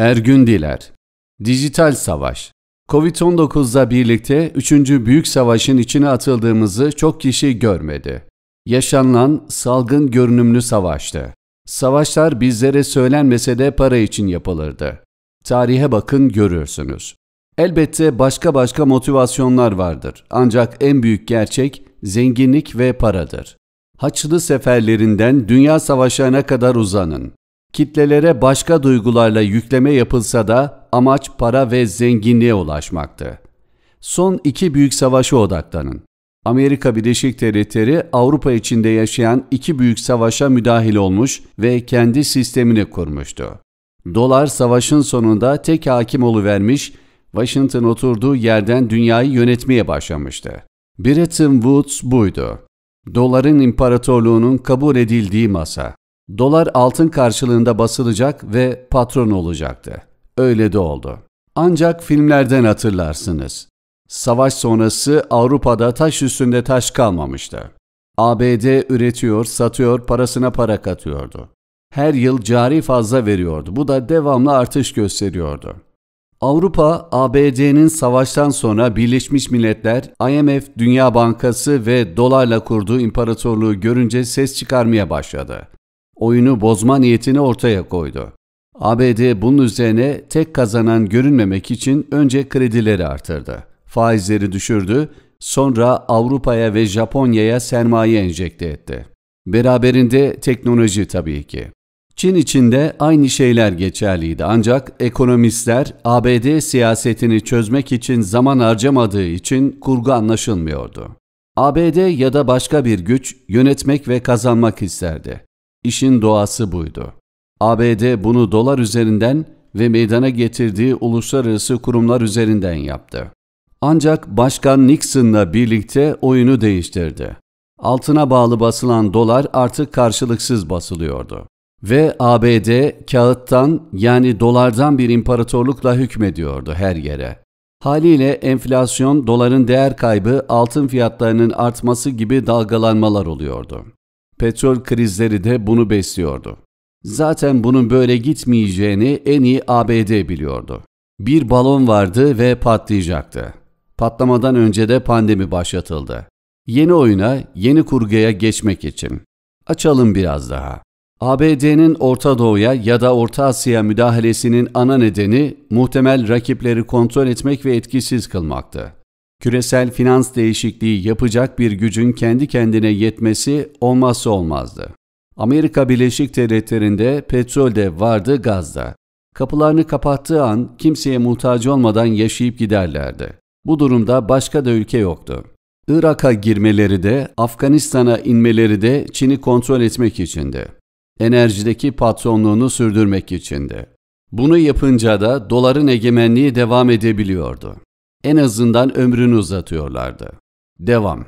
Ergün Diler Dijital Savaş Covid-19'la birlikte 3. büyük savaşın içine atıldığımızı çok kişi görmedi. Yaşanılan salgın görünümlü savaştı. Savaşlar bizlere söylenmese de para için yapılırdı. Tarihe bakın görürsünüz. Elbette başka başka motivasyonlar vardır. Ancak en büyük gerçek zenginlik ve paradır. Haçlı seferlerinden dünya savaşlarına kadar uzanın. Kitlelere başka duygularla yükleme yapılsa da amaç para ve zenginliğe ulaşmaktı. Son iki büyük savaşı odaklanın. Amerika Birleşik Devletleri Avrupa içinde yaşayan iki büyük savaşa müdahil olmuş ve kendi sistemini kurmuştu. Dolar savaşın sonunda tek hakim oluvermiş, Washington oturduğu yerden dünyayı yönetmeye başlamıştı. Bretton Woods buydu. Doların imparatorluğunun kabul edildiği masa. Dolar altın karşılığında basılacak ve patron olacaktı. Öyle de oldu. Ancak filmlerden hatırlarsınız. Savaş sonrası Avrupa'da taş üstünde taş kalmamıştı. ABD üretiyor, satıyor, parasına para katıyordu. Her yıl cari fazla veriyordu. Bu da devamlı artış gösteriyordu. Avrupa, ABD'nin savaştan sonra Birleşmiş Milletler, IMF, Dünya Bankası ve dolarla kurduğu imparatorluğu görünce ses çıkarmaya başladı oyunu bozma niyetini ortaya koydu. ABD bunun üzerine tek kazanan görünmemek için önce kredileri artırdı. Faizleri düşürdü, sonra Avrupa'ya ve Japonya'ya sermaye enjekte etti. Beraberinde teknoloji tabii ki. Çin için de aynı şeyler geçerliydi ancak ekonomistler ABD siyasetini çözmek için zaman harcamadığı için kurgu anlaşılmıyordu. ABD ya da başka bir güç yönetmek ve kazanmak isterdi. İşin doğası buydu. ABD bunu dolar üzerinden ve meydana getirdiği uluslararası kurumlar üzerinden yaptı. Ancak Başkan Nixon'la birlikte oyunu değiştirdi. Altına bağlı basılan dolar artık karşılıksız basılıyordu. Ve ABD kağıttan yani dolardan bir imparatorlukla hükmediyordu her yere. Haliyle enflasyon, doların değer kaybı, altın fiyatlarının artması gibi dalgalanmalar oluyordu petrol krizleri de bunu besliyordu. Zaten bunun böyle gitmeyeceğini en iyi ABD biliyordu. Bir balon vardı ve patlayacaktı. Patlamadan önce de pandemi başlatıldı. Yeni oyuna, yeni kurguya geçmek için. Açalım biraz daha. ABD'nin Orta Doğu'ya ya da Orta Asya müdahalesinin ana nedeni muhtemel rakipleri kontrol etmek ve etkisiz kılmaktı. Küresel finans değişikliği yapacak bir gücün kendi kendine yetmesi olmazsa olmazdı. Amerika Birleşik Devletleri'nde petrol de vardı, gaz da. Kapılarını kapattığı an kimseye muhtaç olmadan yaşayıp giderlerdi. Bu durumda başka da ülke yoktu. Irak'a girmeleri de, Afganistan'a inmeleri de Çin'i kontrol etmek içindi. Enerjideki patronluğunu sürdürmek içindi. Bunu yapınca da doların egemenliği devam edebiliyordu en azından ömrünü uzatıyorlardı. Devam.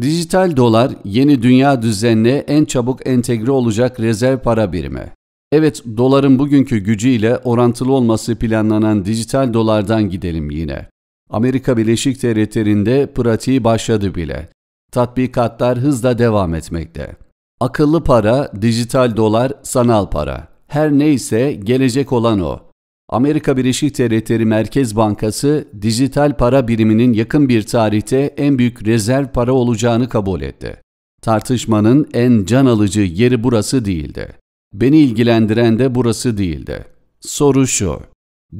Dijital dolar yeni dünya düzenine en çabuk entegre olacak rezerv para birimi. Evet, doların bugünkü gücüyle orantılı olması planlanan dijital dolardan gidelim yine. Amerika Birleşik Devletleri'nde pratiği başladı bile. Tatbikatlar hızla devam etmekte. Akıllı para, dijital dolar, sanal para. Her neyse gelecek olan o. Amerika Birleşik Devletleri Merkez Bankası dijital para biriminin yakın bir tarihte en büyük rezerv para olacağını kabul etti. Tartışmanın en can alıcı yeri burası değildi. Beni ilgilendiren de burası değildi. Soru şu.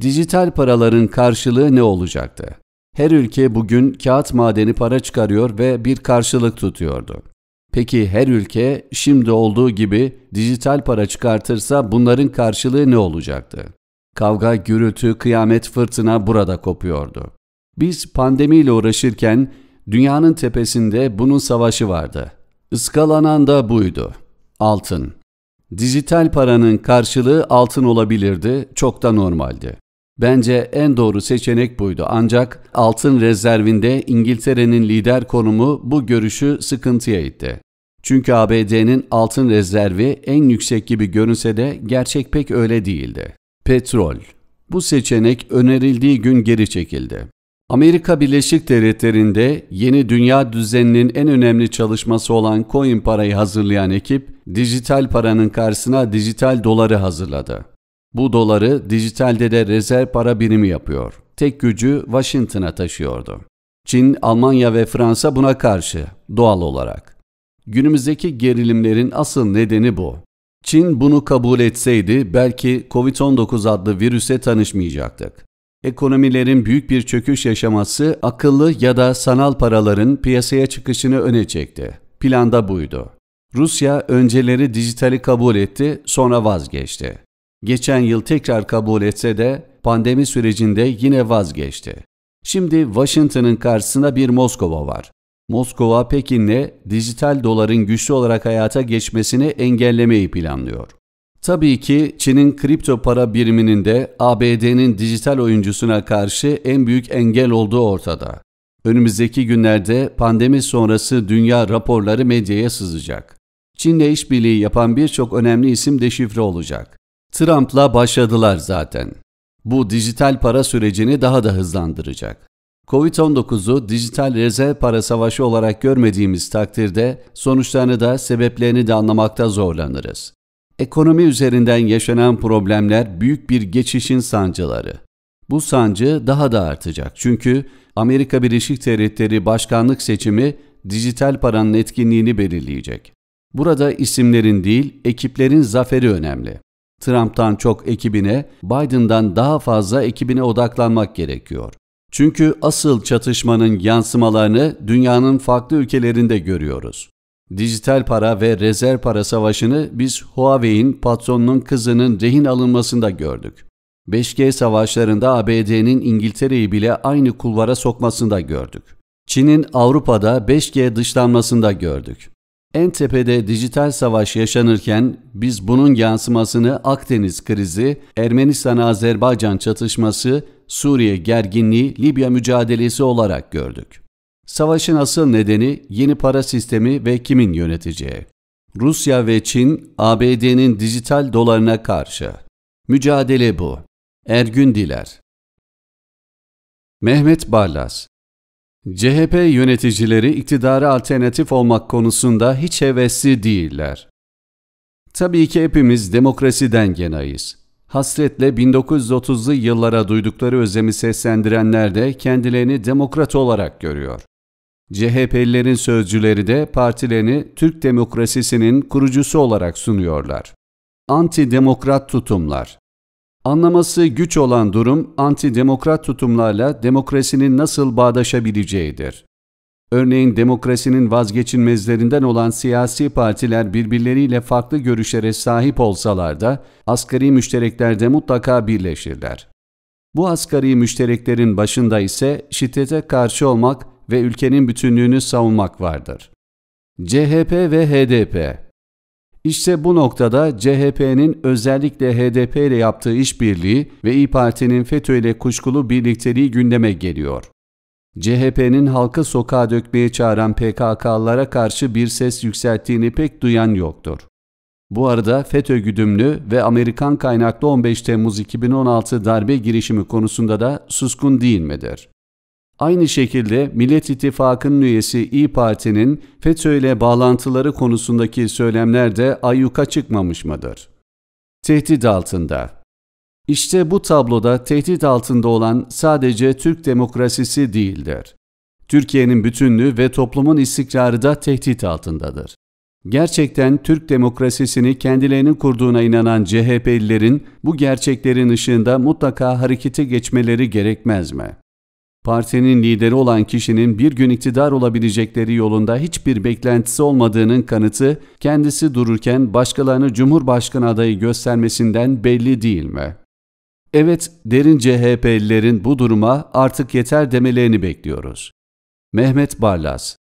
Dijital paraların karşılığı ne olacaktı? Her ülke bugün kağıt madeni para çıkarıyor ve bir karşılık tutuyordu. Peki her ülke şimdi olduğu gibi dijital para çıkartırsa bunların karşılığı ne olacaktı? Kavga, gürültü, kıyamet, fırtına burada kopuyordu. Biz pandemiyle uğraşırken dünyanın tepesinde bunun savaşı vardı. Iskalanan da buydu. Altın. Dijital paranın karşılığı altın olabilirdi, çok da normaldi. Bence en doğru seçenek buydu ancak altın rezervinde İngiltere'nin lider konumu bu görüşü sıkıntıya itti. Çünkü ABD'nin altın rezervi en yüksek gibi görünse de gerçek pek öyle değildi. Petrol. Bu seçenek önerildiği gün geri çekildi. Amerika Birleşik Devletleri'nde yeni dünya düzeninin en önemli çalışması olan coin parayı hazırlayan ekip, dijital paranın karşısına dijital doları hazırladı. Bu doları dijitalde de rezerv para birimi yapıyor. Tek gücü Washington'a taşıyordu. Çin, Almanya ve Fransa buna karşı doğal olarak. Günümüzdeki gerilimlerin asıl nedeni bu. Çin bunu kabul etseydi belki Covid-19 adlı virüse tanışmayacaktık. Ekonomilerin büyük bir çöküş yaşaması akıllı ya da sanal paraların piyasaya çıkışını öne çekti. Planda buydu. Rusya önceleri dijitali kabul etti, sonra vazgeçti. Geçen yıl tekrar kabul etse de pandemi sürecinde yine vazgeçti. Şimdi Washington'ın karşısında bir Moskova var. Moskova Pekin'le dijital doların güçlü olarak hayata geçmesini engellemeyi planlıyor. Tabii ki Çin'in kripto para biriminin de ABD'nin dijital oyuncusuna karşı en büyük engel olduğu ortada. Önümüzdeki günlerde pandemi sonrası dünya raporları medyaya sızacak. Çin'le işbirliği yapan birçok önemli isim deşifre olacak. Trump'la başladılar zaten. Bu dijital para sürecini daha da hızlandıracak. Covid-19'u dijital rezerv para savaşı olarak görmediğimiz takdirde sonuçlarını da sebeplerini de anlamakta zorlanırız. Ekonomi üzerinden yaşanan problemler büyük bir geçişin sancıları. Bu sancı daha da artacak çünkü Amerika Birleşik Devletleri başkanlık seçimi dijital paranın etkinliğini belirleyecek. Burada isimlerin değil, ekiplerin zaferi önemli. Trump'tan çok ekibine, Biden'dan daha fazla ekibine odaklanmak gerekiyor. Çünkü asıl çatışmanın yansımalarını dünyanın farklı ülkelerinde görüyoruz. Dijital para ve rezerv para savaşını biz Huawei'in patronunun kızının rehin alınmasında gördük. 5G savaşlarında ABD'nin İngiltere'yi bile aynı kulvara sokmasında gördük. Çin'in Avrupa'da 5G dışlanmasında gördük. En tepede dijital savaş yaşanırken biz bunun yansımasını Akdeniz krizi, Ermenistan-Azerbaycan çatışması, Suriye gerginliği, Libya mücadelesi olarak gördük. Savaşın asıl nedeni yeni para sistemi ve kimin yöneteceği. Rusya ve Çin, ABD'nin dijital dolarına karşı. Mücadele bu. Ergün Diler Mehmet Barlas CHP yöneticileri iktidara alternatif olmak konusunda hiç hevesli değiller. Tabii ki hepimiz demokrasiden yanayız. Hasretle 1930'lu yıllara duydukları özlemi seslendirenler de kendilerini demokrat olarak görüyor. CHP'lilerin sözcüleri de partilerini Türk demokrasisinin kurucusu olarak sunuyorlar. Antidemokrat tutumlar Anlaması güç olan durum antidemokrat tutumlarla demokrasinin nasıl bağdaşabileceğidir. Örneğin demokrasinin vazgeçilmezlerinden olan siyasi partiler birbirleriyle farklı görüşlere sahip olsalar da asgari müştereklerde mutlaka birleşirler. Bu asgari müştereklerin başında ise şiddete karşı olmak ve ülkenin bütünlüğünü savunmak vardır. CHP ve HDP işte bu noktada CHP'nin özellikle HDP ile yaptığı işbirliği ve İyi Parti'nin FETÖ ile kuşkulu birlikteliği gündeme geliyor. CHP'nin halkı sokağa dökmeye çağıran PKK'lara karşı bir ses yükselttiğini pek duyan yoktur. Bu arada FETÖ güdümlü ve Amerikan kaynaklı 15 Temmuz 2016 darbe girişimi konusunda da suskun değil midir? Aynı şekilde Millet İttifakı'nın üyesi İyi Parti'nin FETÖ ile bağlantıları konusundaki söylemler de ayyuka çıkmamış mıdır? Tehdit altında İşte bu tabloda tehdit altında olan sadece Türk demokrasisi değildir. Türkiye'nin bütünlüğü ve toplumun istikrarı da tehdit altındadır. Gerçekten Türk demokrasisini kendilerinin kurduğuna inanan CHP'lilerin bu gerçeklerin ışığında mutlaka harekete geçmeleri gerekmez mi? Partinin lideri olan kişinin bir gün iktidar olabilecekleri yolunda hiçbir beklentisi olmadığının kanıtı kendisi dururken başkalarını Cumhurbaşkanı adayı göstermesinden belli değil mi? Evet, derin CHP'lilerin bu duruma artık yeter demelerini bekliyoruz. Mehmet Barlas